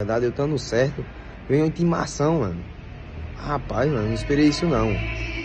Na verdade, eu estando certo, veio uma intimação, mano. Rapaz, mano, não esperei isso não.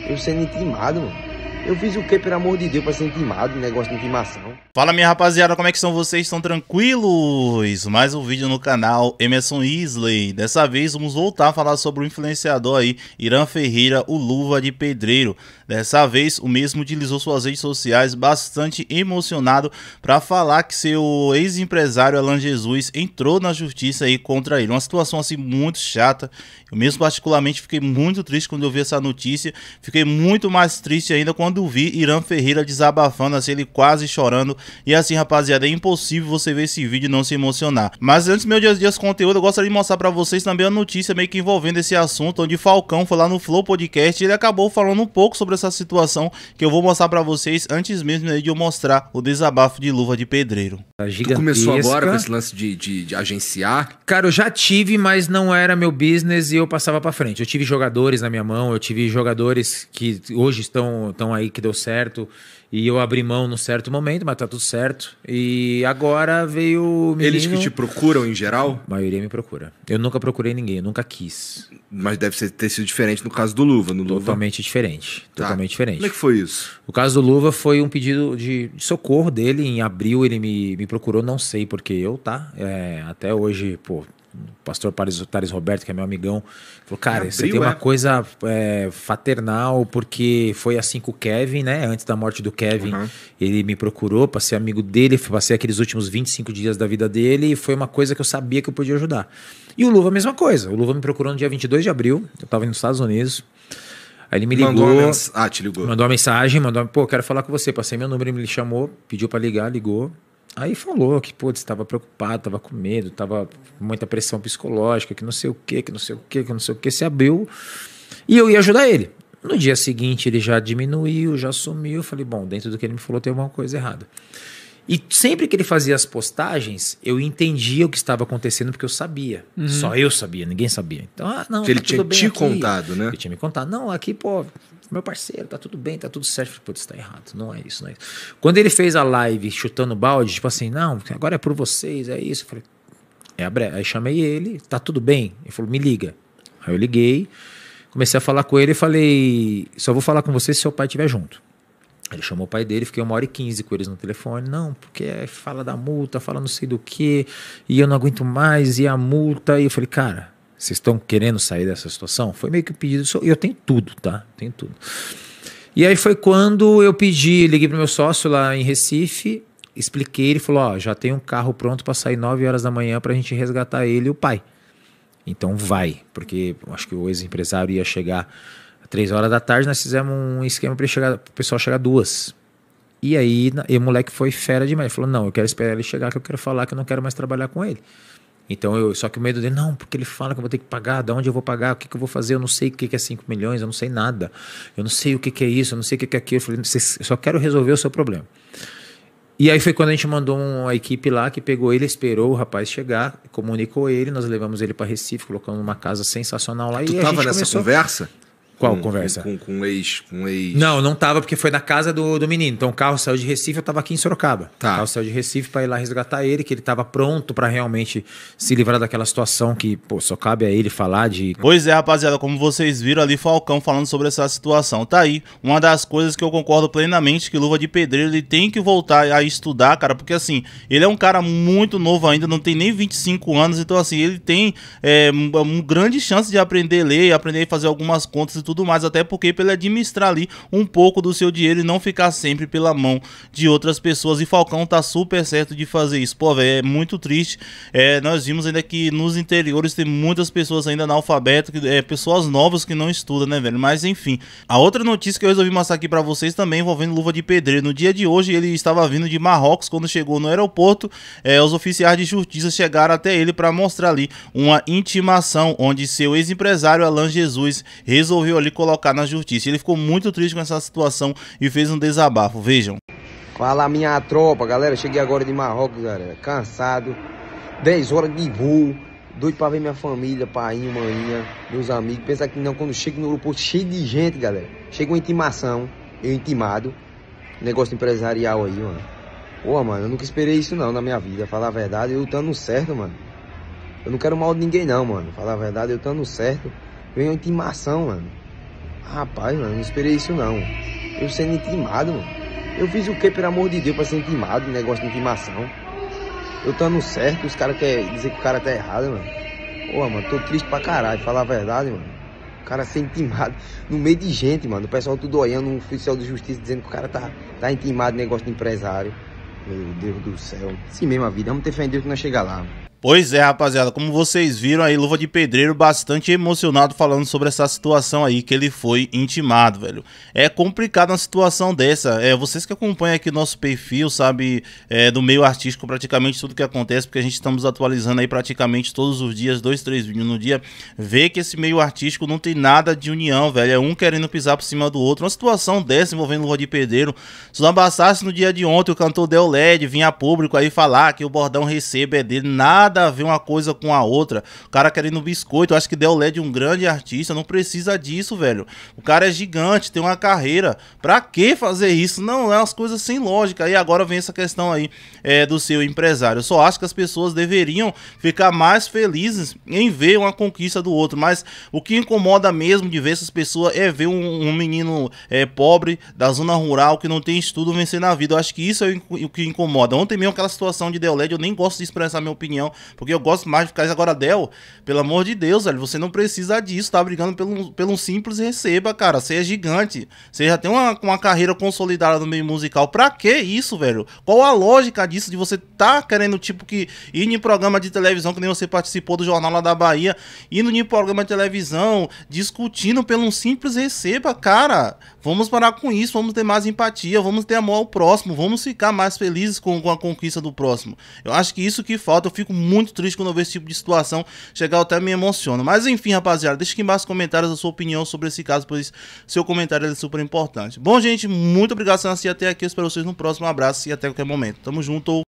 Eu sendo intimado, mano. Eu fiz o que, pelo amor de Deus, pra ser intimado, negócio de intimação. Fala minha rapaziada, como é que são vocês? Estão tranquilos? Mais um vídeo no canal Emerson Isley. Dessa vez vamos voltar a falar sobre o influenciador aí, Irã Ferreira, o Luva de Pedreiro. Dessa vez o mesmo utilizou suas redes sociais bastante emocionado para falar que seu ex-empresário Alan Jesus entrou na justiça aí contra ele. Uma situação assim muito chata. Eu mesmo particularmente fiquei muito triste quando eu vi essa notícia. Fiquei muito mais triste ainda quando quando vi Irã Ferreira desabafando, assim, ele quase chorando. E assim, rapaziada, é impossível você ver esse vídeo e não se emocionar. Mas antes meu dia a dia conteúdo, eu gostaria de mostrar para vocês também a notícia meio que envolvendo esse assunto, onde Falcão foi lá no Flow Podcast e ele acabou falando um pouco sobre essa situação que eu vou mostrar para vocês antes mesmo né, de eu mostrar o desabafo de luva de pedreiro. Tá tu começou agora com esse lance de, de, de agenciar? Cara, eu já tive, mas não era meu business e eu passava para frente. Eu tive jogadores na minha mão, eu tive jogadores que hoje estão, estão aí aí que deu certo e eu abri mão no certo momento, mas tá tudo certo. E agora veio menino... Eles que te procuram em geral? A maioria me procura. Eu nunca procurei ninguém, eu nunca quis. Mas deve ter sido diferente no caso do Luva, no Totalmente diferente, tá. totalmente diferente. Como é que foi isso? O caso do Luva foi um pedido de, de socorro dele, em abril ele me, me procurou, não sei porque eu, tá? É, até hoje, pô, o pastor Tares Roberto, que é meu amigão, falou: Cara, você tem uma é? coisa é, fraternal, porque foi assim com o Kevin, né? Antes da morte do Kevin, uhum. ele me procurou, passei amigo dele, passei aqueles últimos 25 dias da vida dele, e foi uma coisa que eu sabia que eu podia ajudar. E o Luva, a mesma coisa. O Luva me procurou no dia 22 de abril, eu estava nos Estados Unidos. Aí ele me ligou. Mandou uma mensagem. Ah, te ligou. Mandou uma mensagem, mandou. Pô, quero falar com você. Passei meu número, ele me chamou, pediu para ligar, ligou. Aí falou que, putz, estava preocupado, estava com medo, estava muita pressão psicológica, que não sei o que, que não sei o que, que não sei o que, se abriu. E eu ia ajudar ele. No dia seguinte ele já diminuiu, já sumiu. Eu falei, bom, dentro do que ele me falou tem alguma coisa errada. E sempre que ele fazia as postagens, eu entendia o que estava acontecendo porque eu sabia. Uhum. Só eu sabia, ninguém sabia. Então, ah, não, tá ele tinha te aqui. contado, né? Ele tinha me contado. Não, aqui, pô, meu parceiro, tá tudo bem, tá tudo certo. Putz, tá errado. Não é isso, não é isso. Quando ele fez a live chutando balde, tipo assim, não, agora é por vocês, é isso. Eu falei, é a breve. Aí chamei ele, tá tudo bem? Ele falou, me liga. Aí eu liguei, comecei a falar com ele e falei, só vou falar com você se seu pai estiver junto. Ele chamou o pai dele, fiquei uma hora e quinze com eles no telefone. Não, porque é fala da multa, fala não sei do que, e eu não aguento mais, e a multa. E eu falei, cara, vocês estão querendo sair dessa situação? Foi meio que um pedido. Eu tenho tudo, tá? Tenho tudo. E aí foi quando eu pedi, liguei pro meu sócio lá em Recife, expliquei, ele falou: Ó, já tem um carro pronto para sair nove horas da manhã para a gente resgatar ele e o pai. Então vai, porque acho que o ex-empresário ia chegar Três horas da tarde nós fizemos um esquema para o pessoal chegar duas. E aí e o moleque foi fera demais. Ele falou: Não, eu quero esperar ele chegar, que eu quero falar que eu não quero mais trabalhar com ele. Então eu, só que o medo dele, não, porque ele fala que eu vou ter que pagar, de onde eu vou pagar, o que, que eu vou fazer, eu não sei o que, que é 5 milhões, eu não sei nada, eu não sei o que, que é isso, eu não sei o que, que é aquilo. Eu falei: eu só quero resolver o seu problema. E aí foi quando a gente mandou uma equipe lá que pegou ele, esperou o rapaz chegar, comunicou ele, nós levamos ele para Recife, colocamos uma casa sensacional lá. Tu e tava nessa começou... conversa? Qual com, conversa? Com, com, com ex, com ex. Não, não tava, porque foi na casa do, do menino. Então o carro saiu de Recife, eu tava aqui em Sorocaba. Tá. O carro saiu de Recife para ir lá resgatar ele, que ele tava pronto para realmente se livrar daquela situação que, pô, só cabe a ele falar de. Pois é, rapaziada, como vocês viram ali, Falcão falando sobre essa situação. Tá aí, uma das coisas que eu concordo plenamente que Luva de Pedreiro ele tem que voltar a estudar, cara, porque assim, ele é um cara muito novo ainda, não tem nem 25 anos, então assim, ele tem é, uma grande chance de aprender a ler, aprender a fazer algumas contas e tudo mais, até porque para ele administrar ali um pouco do seu dinheiro e não ficar sempre pela mão de outras pessoas. E Falcão tá super certo de fazer isso. Pô, velho, é muito triste. É, nós vimos ainda que nos interiores tem muitas pessoas ainda analfabetas, é, pessoas novas que não estudam, né, velho? Mas enfim. A outra notícia que eu resolvi mostrar aqui para vocês também envolvendo luva de pedreiro. No dia de hoje, ele estava vindo de Marrocos quando chegou no aeroporto. É, os oficiais de justiça chegaram até ele para mostrar ali uma intimação onde seu ex-empresário Alan Jesus resolveu ali colocar na justiça. Ele ficou muito triste com essa situação e fez um desabafo. Vejam. Fala minha tropa, galera. Cheguei agora de Marrocos, galera. Cansado. 10 horas de voo. Doido pra ver minha família, pai, maninha, meus amigos. Pensa que não, quando chego no aeroporto, cheio de gente, galera. Chega uma intimação, eu intimado. Negócio empresarial aí, mano. Pô, mano, eu nunca esperei isso não na minha vida. Falar a verdade, eu tando certo, mano. Eu não quero mal de ninguém não, mano. Falar a verdade, eu tando certo. Vem uma intimação, mano. Rapaz, mano, não esperei isso não. Eu sendo intimado, mano. Eu fiz o que, pelo amor de Deus, pra ser intimado, negócio de intimação. Eu tô no certo, os caras querem dizer que o cara tá errado, mano. Ô, mano, tô triste pra caralho, falar a verdade, mano. O cara ser intimado no meio de gente, mano. O pessoal tudo olhando, um oficial de justiça dizendo que o cara tá, tá intimado, negócio de empresário. Meu Deus do céu. Assim mesmo a vida. Vamos ter fé em Deus que não chega lá. Pois é, rapaziada, como vocês viram aí, Luva de Pedreiro bastante emocionado falando sobre essa situação aí que ele foi intimado, velho. É complicado uma situação dessa, é, vocês que acompanham aqui nosso perfil, sabe, é, do meio artístico, praticamente tudo que acontece, porque a gente estamos atualizando aí praticamente todos os dias, dois, três vídeos no dia, vê que esse meio artístico não tem nada de união, velho, é um querendo pisar por cima do outro, uma situação dessa envolvendo Luva de Pedreiro, se não bastasse no dia de ontem o cantor Del LED vinha público aí falar que o bordão receba é dele, nada nada a ver uma coisa com a outra. O cara querendo biscoito, eu acho que Del LED é um grande artista, não precisa disso, velho. O cara é gigante, tem uma carreira. Pra que fazer isso? Não, é umas coisas sem lógica. E agora vem essa questão aí é, do seu empresário. Eu só acho que as pessoas deveriam ficar mais felizes em ver uma conquista do outro. Mas o que incomoda mesmo de ver essas pessoas é ver um, um menino é, pobre da zona rural que não tem estudo vencer na vida. Eu acho que isso é o que incomoda. Ontem mesmo aquela situação de Deoled, eu nem gosto de expressar minha opinião, porque eu gosto mais de ficar agora, Dell, pelo amor de Deus, velho, você não precisa disso, tá brigando pelo, pelo um simples receba, cara. Você é gigante. Você já tem uma, uma carreira consolidada no meio musical. Pra que isso, velho? Qual a lógica disso de você tá querendo, tipo, que ir em programa de televisão, que nem você participou do jornal lá da Bahia, indo em programa de televisão, discutindo pelo um simples receba, cara. Vamos parar com isso, vamos ter mais empatia, vamos ter amor ao próximo, vamos ficar mais felizes com, com a conquista do próximo. Eu acho que isso que falta, eu fico muito triste quando eu vejo esse tipo de situação chegar, até me emociona. Mas enfim, rapaziada, deixa aqui embaixo nos comentários a sua opinião sobre esse caso, pois seu comentário é super importante. Bom, gente, muito obrigado por assistir até aqui. Eu espero vocês no próximo. Um abraço e até qualquer momento. Tamo junto.